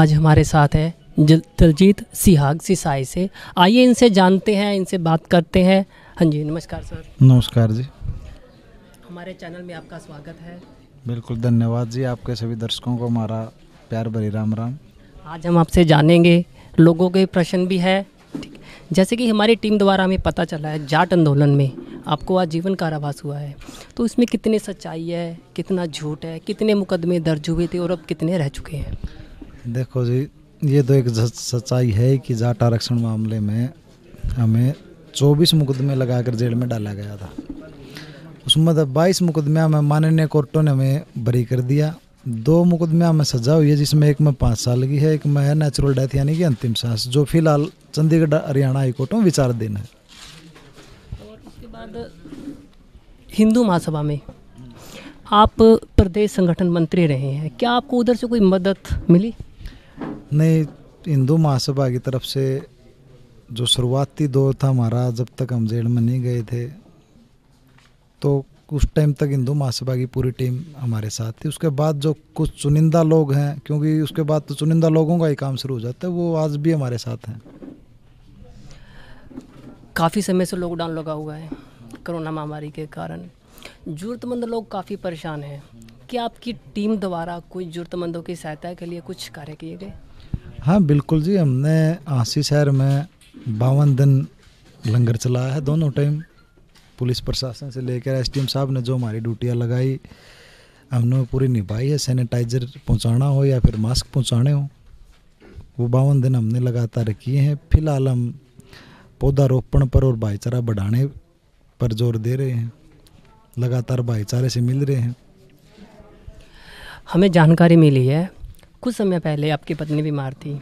आज हमारे साथ है दलजीत सिहाग सिसाई से आइए इनसे जानते हैं इनसे बात करते हैं हाँ जी नमस्कार सर नमस्कार जी हमारे चैनल में आपका स्वागत है बिल्कुल धन्यवाद जी आपके सभी दर्शकों को हमारा प्यार भरी राम राम आज हम आपसे जानेंगे लोगों के प्रश्न भी है जैसे कि हमारी टीम द्वारा हमें पता चला है जाट आंदोलन में आपको आजीवन कारावास हुआ है तो इसमें कितनी सच्चाई है कितना झूठ है कितने मुकदमे दर्ज हुए थे और अब कितने रह चुके हैं देखो जी ये तो एक सच्चाई है कि जाट आरक्षण मामले में हमें 24 मुकदमे लगाकर जेल में डाला गया था उसमें तो बाईस मुकदमे में माननीय कोर्टों ने हमें बरी कर दिया दो मुकदमे हमें सजा हुई है जिसमें एक में पाँच साल की है एक में है नेचुरल डेथ यानी कि अंतिम सांस जो फिलहाल चंडीगढ़ हरियाणा हाईकोर्ट में विचाराधीन है और उसके बाद हिंदू महासभा में आप प्रदेश संगठन मंत्री रहे हैं क्या आपको उधर से कोई मदद मिली नहीं हिंदू महासभा की तरफ से जो शुरुआती दौर था हमारा जब तक हम जेल में नहीं गए थे तो उस टाइम तक हिंदू महासभा की पूरी टीम हमारे साथ थी उसके बाद जो कुछ चुनिंदा लोग हैं क्योंकि उसके बाद तो चुनिंदा लोगों का ही काम शुरू हो जाता है वो आज भी हमारे साथ हैं काफ़ी समय से लॉकडाउन लगा हुआ है कोरोना महामारी के कारण ज़रूरतमंद लोग काफ़ी परेशान हैं क्या आपकी टीम द्वारा कोई ज़रूरतमंदों की सहायता के लिए कुछ कार्य किए गए हाँ बिल्कुल जी हमने आसी शहर में बावन दिन लंगर चलाया है दोनों टाइम पुलिस प्रशासन से लेकर एस साहब ने जो हमारी ड्यूटियाँ लगाई हमने पूरी निभाई है सैनिटाइजर पहुँचाना हो या फिर मास्क पहुँचाने हो वो बावन दिन हमने लगातार किए हैं फिलहाल हम पौधारोपण पर और भाईचारा बढ़ाने पर जोर दे रहे हैं लगातार भाईचारे से मिल रहे हैं हमें जानकारी मिली है कुछ समय पहले आपकी पत्नी बीमार थी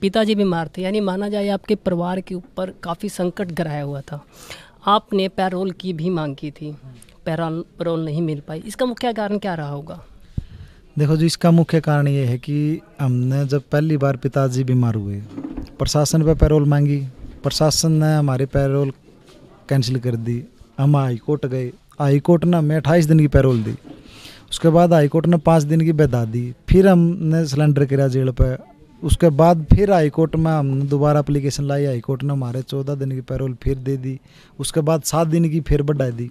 पिताजी बीमार थे यानी माना जाए आपके परिवार के ऊपर काफ़ी संकट गराया हुआ था आपने पैरोल की भी मांग की थी पैरोल पैरोल नहीं मिल पाई इसका मुख्य कारण क्या रहा होगा देखो जी इसका मुख्य कारण ये है कि हमने जब पहली बार पिताजी बीमार हुए प्रशासन पर पैरोल मांगी प्रशासन ने हमारे पैरोल कैंसिल कर दी हम हाई कोर्ट गए हाईकोर्ट ने हमें अट्ठाईस दिन की पैरोल दी उसके बाद हाईकोर्ट ने पाँच दिन की बैदा दी फिर हमने सिलेंडर किया जेल पर उसके बाद फिर हाईकोर्ट में हमने दोबारा अप्लीकेशन लाई हाईकोर्ट ने हमारे चौदह दिन की पैरोल फिर दे दी उसके बाद सात दिन की फिर बढ़ा दी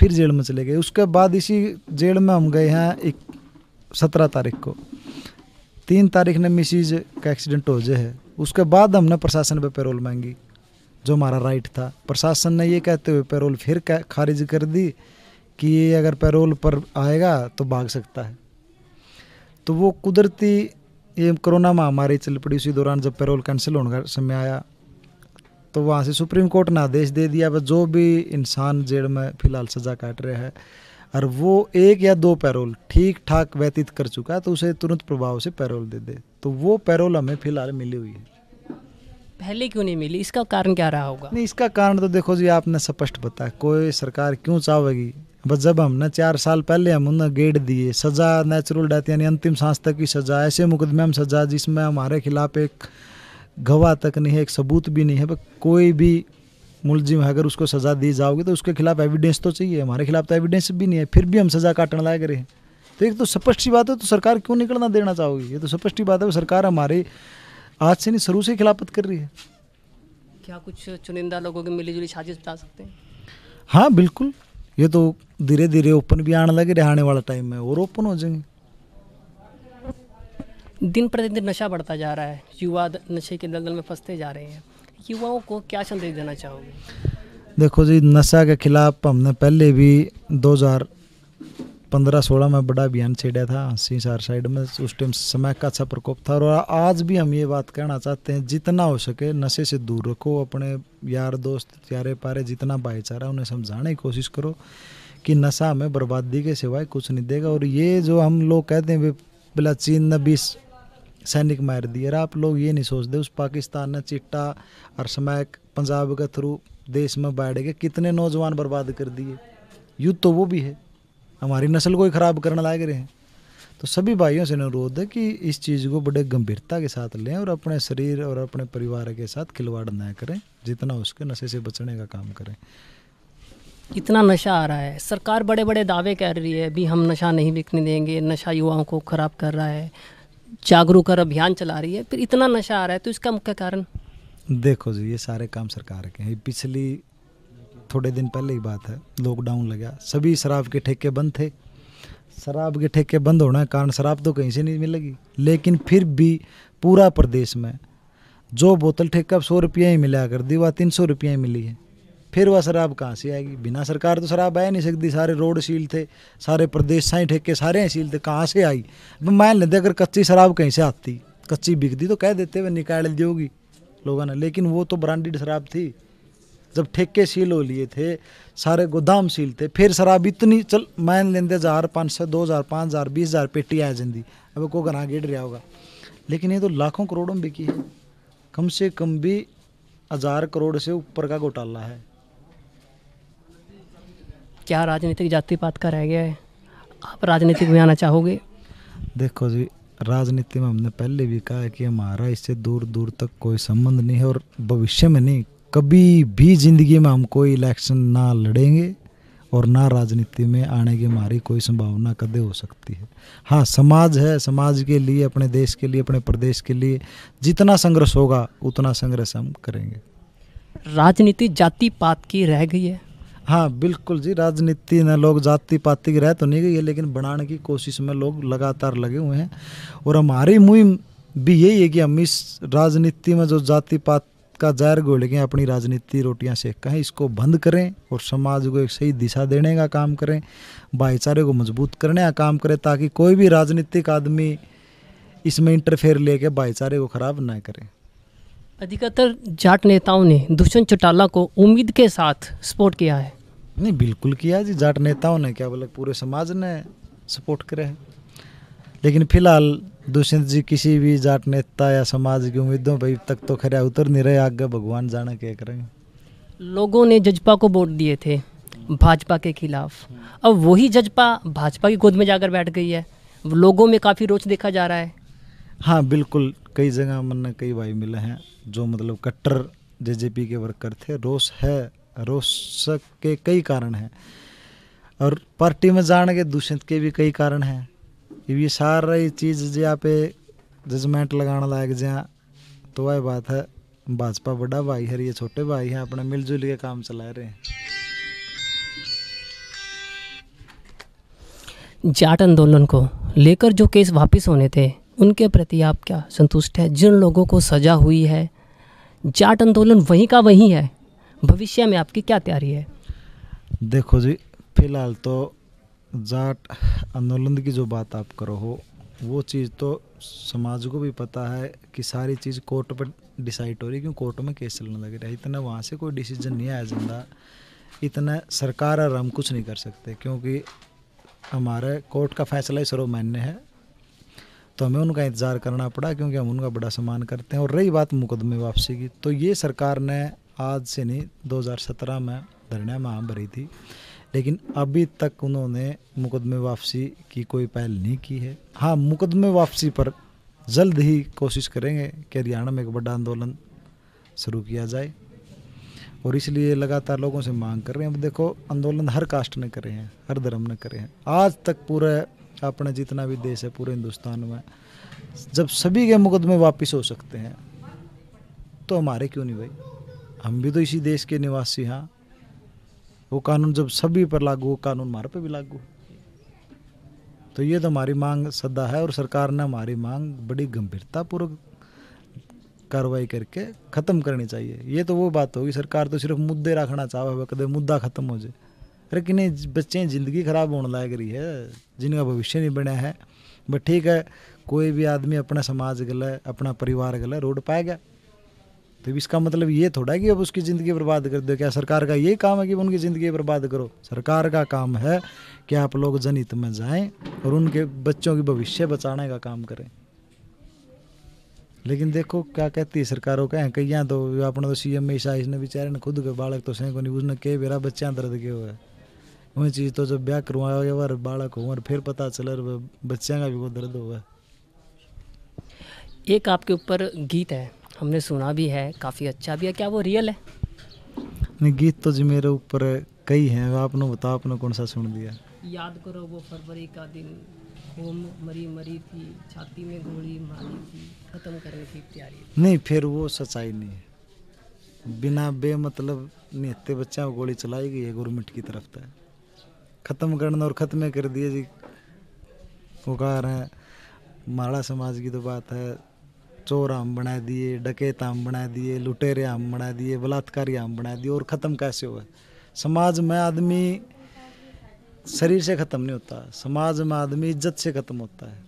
फिर जेल में चले गए उसके बाद इसी जेल में हम गए हैं एक सत्रह तारीख को तीन तारीख ने मिसिज का एक्सीडेंट हो जाए है उसके बाद हमने प्रशासन पे पैरोल मांगी जो हमारा राइट था प्रशासन ने ये कहते हुए पैरोल फिर खारिज कर दी कि ये अगर पैरोल पर आएगा तो भाग सकता है तो वो कुदरती ये कोरोना महामारी चल पड़ी उसी दौरान जब पैरोल कैंसिल होने का समय आया तो वहाँ से सुप्रीम कोर्ट ने आदेश दे दिया वह जो भी इंसान जेल में फिलहाल सजा काट रहे हैं और वो एक या दो पैरोल ठीक ठाक व्यतीत कर चुका है तो उसे तुरंत प्रभाव से पैरोल दे दे तो वो पैरोल हमें फिलहाल मिली हुई है पहले क्यों नहीं मिली इसका कारण क्या रहा होगा नहीं इसका कारण तो देखो जी आपने स्पष्ट बताया कोई सरकार क्यों चाहेगी बस जब हमने चार साल पहले हम उन्हें गेट दिए सजा नेचुरल डेथ यानी अंतिम सांस तक की सजा ऐसे मुकदमे में सजा जिसमें हमारे खिलाफ एक गवाह तक नहीं है एक सबूत भी नहीं है पर कोई भी मुलजिम है अगर उसको सज़ा दी जाओगी तो उसके खिलाफ एविडेंस तो चाहिए हमारे खिलाफ तो एविडेंस भी नहीं है फिर भी हम सज़ा काटने लायक रहे तो एक तो स्पष्ट बात है तो सरकार क्यों निकलना देना चाहोगी ये तो स्पष्ट बात है सरकार हमारी आज से नहीं शुरू से खिलाफत कर रही है क्या कुछ चुनिंदा लोगों की मिलीजुली साजिश बता सकते हैं हाँ बिल्कुल ये तो धीरे धीरे ओपन भी आने लगे आने वाला टाइम में और ओपन हो जाएंगे दिन प्रतिदिन नशा बढ़ता जा रहा है युवा नशे के दलदल में फंसते जा रहे हैं युवाओं को क्या संदेश देना चाहोगे देखो जी नशा के खिलाफ हमने पहले भी पंद्रह सोलह में बड़ा अभियान छेड़ा था सीसार साइड में उस टाइम समय का अच्छा प्रकोप था और आज भी हम ये बात कहना चाहते हैं जितना हो सके नशे से दूर रखो अपने यार दोस्त प्यारे प्यारे जितना भाईचारा उन्हें समझाने की कोशिश करो कि नशा हमें बर्बादी के सिवाय कुछ नहीं देगा और ये जो हम लोग कहते हैं बिला चीन ने बीस सैनिक मार दिए आप लोग ये नहीं सोचते उस पाकिस्तान ने चिट्टा और समैक पंजाब के थ्रू देश में बैठ गए कितने नौजवान बर्बाद कर दिए युद्ध तो वो भी है हमारी नस्ल को ही ख़राब करने लायक रहे हैं तो सभी भाइयों से अनुरोध है कि इस चीज़ को बड़े गंभीरता के साथ लें और अपने शरीर और अपने परिवार के साथ खिलवाड़ ना करें जितना उसके नशे से बचने का काम करें इतना नशा आ रहा है सरकार बड़े बड़े दावे कर रही है अभी हम नशा नहीं बिकने देंगे नशा युवाओं को ख़राब कर रहा है जागरूक कर अभियान चला रही है फिर इतना नशा आ रहा है तो इसका मुख्य कारण देखो जी ये सारे काम सरकार के हैं पिछली थोड़े दिन पहले ही बात है लॉकडाउन लगा सभी शराब के ठेके बंद थे शराब के ठेके बंद होने के कारण शराब तो कहीं से नहीं मिलेगी लेकिन फिर भी पूरा प्रदेश में जो बोतल ठेका सौ रुपया ही मिला कर दी वह तीन सौ रुपया ही मिली है फिर वह शराब कहाँ से आएगी बिना सरकार तो शराब आ नहीं सकती सारे रोड सील थे सारे प्रदेश साई ठेके सारे ही सील थे कहाँ से आई मान लेते अगर कच्ची शराब कहीं से आती कच्ची बिकती तो कह देते वह निकाल दी होगी लोगों ने लेकिन वो तो ब्रांडेड शराब थी जब ठेके सील हो लिए थे सारे गोदाम सील थे फिर शराब इतनी चल मैन लेंदे हज़ार पाँच सौ दो हज़ार पाँच हज़ार बीस हज़ार पेटी आ जिंदी अब को घना गिर रहा होगा लेकिन ये तो लाखों करोड़ों में बिकी है कम से कम भी हज़ार करोड़ से ऊपर का घोटाला है क्या राजनीतिक जाति पात का रह गया है आप राजनीतिक में आना चाहोगे देखो जी राजनीति में हमने पहले भी कहा है कि हमारा इससे दूर दूर तक कोई संबंध नहीं है और भविष्य में नहीं कभी भी ज़िंदगी में हम कोई इलेक्शन ना लड़ेंगे और ना राजनीति में आने की हमारी कोई संभावना कदे हो सकती है हाँ समाज है समाज के लिए अपने देश के लिए अपने प्रदेश के लिए जितना संघर्ष होगा उतना संघर्ष हम करेंगे राजनीति जाति पात की रह गई है हाँ बिल्कुल जी राजनीति में लोग जाति पाति की रह तो नहीं गई है लेकिन बनाने की कोशिश में लोग लगातार लगे हुए हैं और हमारी मुहिम भी यही है कि हम इस राजनीति में जो जाति पात का जार घोलें अपनी राजनीति रोटियां सेक कहें इसको बंद करें और समाज को एक सही दिशा देने का काम करें भाईचारे को मजबूत करने का काम करें ताकि कोई भी राजनीतिक आदमी इसमें इंटरफेयर लेके भाईचारे को ख़राब ना करें अधिकतर जाट नेताओं ने दुष्यंत चौटाला को उम्मीद के साथ सपोर्ट किया है नहीं बिल्कुल किया जी जाट नेताओं ने क्या बोले पूरे समाज ने सपोर्ट करा है लेकिन फिलहाल दुष्यंत जी किसी भी जाट नेता या समाज की उम्मीदों पर तक तो खरे उतर नहीं रहे आगे भगवान जाने क्या करेंगे लोगों ने जजपा को वोट दिए थे भाजपा के खिलाफ अब वही जजपा भाजपा की गोद में जाकर बैठ गई है लोगों में काफ़ी रोच देखा जा रहा है हाँ बिल्कुल कई जगह मैंने कई भाई मिले हैं जो मतलब कट्टर पी के वर्कर थे रोष है रोष के कई कारण हैं और पार्टी में जाने के दूषित के भी कई कारण हैं ये सारा ही चीज़ जहाँ पे जजमेंट लगाने लायक जहाँ तो वह बात है भाजपा बड़ा भाई है ये छोटे भाई हैं अपने मिलजुल के काम चला रहे हैं जाट आंदोलन को लेकर जो केस वापस होने थे उनके प्रति आप क्या संतुष्ट है जिन लोगों को सजा हुई है जाट आंदोलन वहीं का वहीं है भविष्य में आपकी क्या तैयारी है देखो जी फिलहाल तो जाट आंदोलन की जो बात आप करो हो वो चीज़ तो समाज को भी पता है कि सारी चीज़ कोर्ट पर डिसाइड हो रही है क्यों कोर्ट में केस चलने लग रहा है इतना वहाँ से कोई डिसीजन नहीं आया जिंदा इतना सरकार और हम कुछ नहीं कर सकते क्योंकि हमारे कोर्ट का फैसला ही सर्वमान्य है तो हमें उनका इंतज़ार करना पड़ा क्योंकि हम उनका बड़ा सम्मान करते हैं और रही बात मुकदमे वापसी की तो ये सरकार ने आज से नहीं 2017 में धरना माह भरी थी लेकिन अभी तक उन्होंने मुकदमे वापसी की कोई पहल नहीं की है हाँ मुकदमे वापसी पर जल्द ही कोशिश करेंगे कि हरियाणा में एक बड़ा आंदोलन शुरू किया जाए और इसलिए लगातार लोगों से मांग कर रहे हैं अब देखो आंदोलन हर कास्ट ने करे हैं हर धर्म ने करे हैं आज तक पूरे अपने जितना भी देश है पूरे हिंदुस्तान में जब सभी के मुकदमे वापस हो सकते हैं तो हमारे क्यों नहीं भाई हम भी तो इसी देश के निवासी हैं वो कानून जब सभी पर लागू हो कानून हमारे पे भी लागू तो ये तो हमारी मांग सदा है और सरकार ने हमारी मांग बड़ी गंभीरतापूर्वक कार्रवाई करके ख़त्म करनी चाहिए ये तो वो बात होगी सरकार तो सिर्फ मुद्दे रखना चाहे कदम मुद्दा ख़त्म हो जाए अरे नहीं बच्चे ज़िंदगी ख़राब होने लायक रही है जिनका भविष्य नहीं बनया है बट ठीक है कोई भी आदमी अपना समाज गल अपना परिवार गल रोड पाएगा तो इसका मतलब ये थोड़ा है कि अब उसकी ज़िंदगी बर्बाद कर दो क्या सरकार का यही काम है कि उनकी ज़िंदगी बर्बाद करो सरकार का काम है कि आप लोग जनहित में जाएं और उनके बच्चों की भविष्य बचाने का काम करें लेकिन देखो क्या कहती है सरकारों का कई यहाँ तो अपना तो सी एम ईशा इसने बेचारे ने खुद के बालक तो सही को नहीं उसने कह बेरा बच्चा दर्द के हुआ है वही चीज़ तो जब ब्याह करवाया बार बालक हो और फिर पता चल बच्चा का भी वो दर्द हुआ एक आपके ऊपर गीत है हमने सुना भी है काफ़ी अच्छा भी है क्या वो रियल है नहीं गीत तो जी मेरे ऊपर कई हैं आपने बताओ आपने कौन सा सुन दिया याद करो वो फरवरी का दिन होम मरी मरी थी छाती में गोली मारी थी खत्म करने की तैयारी नहीं फिर वो सच्चाई नहीं है बिना बेमतलब निहत्ते बच्चा गोली चलाई गई है गवर्नमेंट की तरफ से ख़त्म करना और ख़त्म कर दिए जी वो कह रहे हैं माड़ा समाज की तो बात है चोर आम बना दिए डकैत आम बना दिए लुटेरे आम बना दिए बलात्कारी हम बना दिए और ख़त्म कैसे हुआ समाज में आदमी शरीर से ख़त्म नहीं होता समाज में आदमी इज्जत से ख़त्म होता है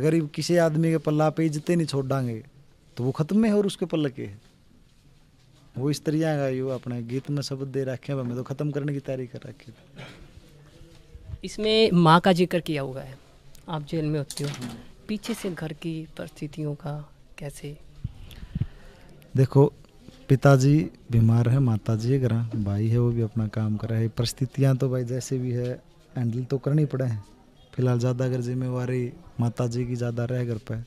अगर किसी आदमी के पल्ला पे इज्जतें नहीं छोड़ डांगे तो वो ख़त्म में है और उसके पल्ल के है वो इस तरिया का यू अपने गीत में शब्द दे रखे हैं हमें तो ख़त्म करने की तैयारी कर रखी इसमें माँ का जिक्र किया हुआ है आप जेल में होते हो पीछे से घर की परिस्थितियों का कैसे देखो पिताजी बीमार है माताजी है भाई है वो भी अपना काम कर रहा है परिस्थितियाँ तो भाई जैसे भी है हैंडल तो करनी पड़े हैं फिलहाल ज़्यादा अगर जिम्मेवारी माता जी की ज़्यादा रह घर पर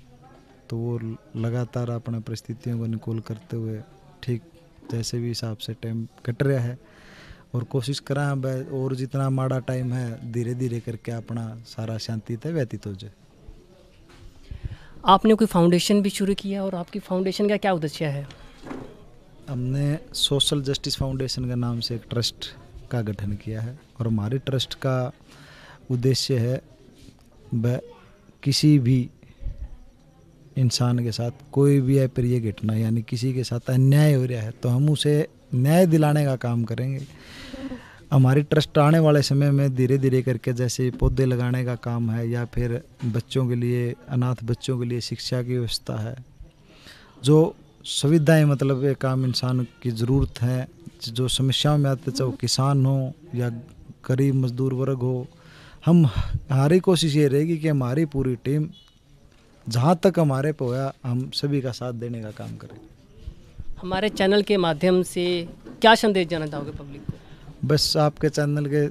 तो वो लगातार अपने परिस्थितियों को अनुकूल करते हुए ठीक जैसे भी हिसाब से टाइम कट रहा है और कोशिश करा और जितना माड़ा टाइम है धीरे धीरे करके अपना सारा शांति तय व्यतीत हो जाए आपने कोई फाउंडेशन भी शुरू किया और आपकी फाउंडेशन का क्या उद्देश्य है हमने सोशल जस्टिस फाउंडेशन के नाम से एक ट्रस्ट का गठन किया है और हमारे ट्रस्ट का उद्देश्य है वह किसी भी इंसान के साथ कोई भी अप्रिय घटना यानी किसी के साथ अन्याय हो रहा है तो हम उसे न्याय दिलाने का काम करेंगे हमारी ट्रस्ट आने वाले समय में धीरे धीरे करके जैसे पौधे लगाने का काम है या फिर बच्चों के लिए अनाथ बच्चों के लिए शिक्षा की व्यवस्था है जो सुविधाएं मतलब ये काम इंसान की ज़रूरत है जो समस्याओं में आते चाहे वो किसान हो या गरीब मजदूर वर्ग हो हम हमारी कोशिश ये रहेगी कि हमारी पूरी टीम जहाँ तक हमारे होया हम सभी का साथ देने का काम करें हमारे चैनल के माध्यम से क्या संदेश जाना चाहोगे पब्लिक को बस आपके चैनल के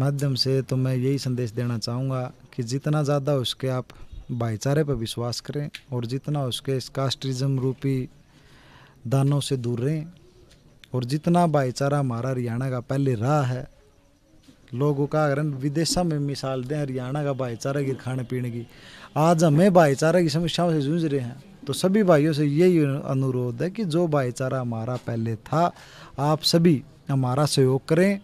माध्यम से तो मैं यही संदेश देना चाहूँगा कि जितना ज़्यादा उसके आप भाईचारे पर विश्वास करें और जितना उसके इस कास्ट्रिज्म रूपी दानों से दूर रहें और जितना भाईचारा हमारा हरियाणा का पहले रहा है लोगों का अगर विदेशों में मिसाल दें हरियाणा का भाईचारा की खाने पीने की आज हमें भाईचारा की समस्याओं से जूझ रहे हैं तो सभी भाइयों से यही अनुरोध है कि जो भाईचारा हमारा पहले था आप सभी हमारा सहयोग करें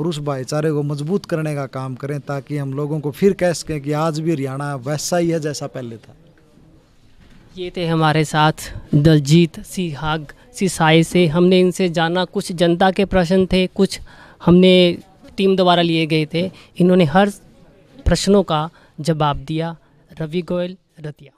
और उस भाईचारे को मजबूत करने का काम करें ताकि हम लोगों को फिर कह सकें कि आज भी हरियाणा वैसा ही है जैसा पहले था ये थे हमारे साथ दलजीत सिहाग सिसाई से हमने इनसे जाना कुछ जनता के प्रश्न थे कुछ हमने टीम द्वारा लिए गए थे इन्होंने हर प्रश्नों का जवाब दिया रवि गोयल रतिया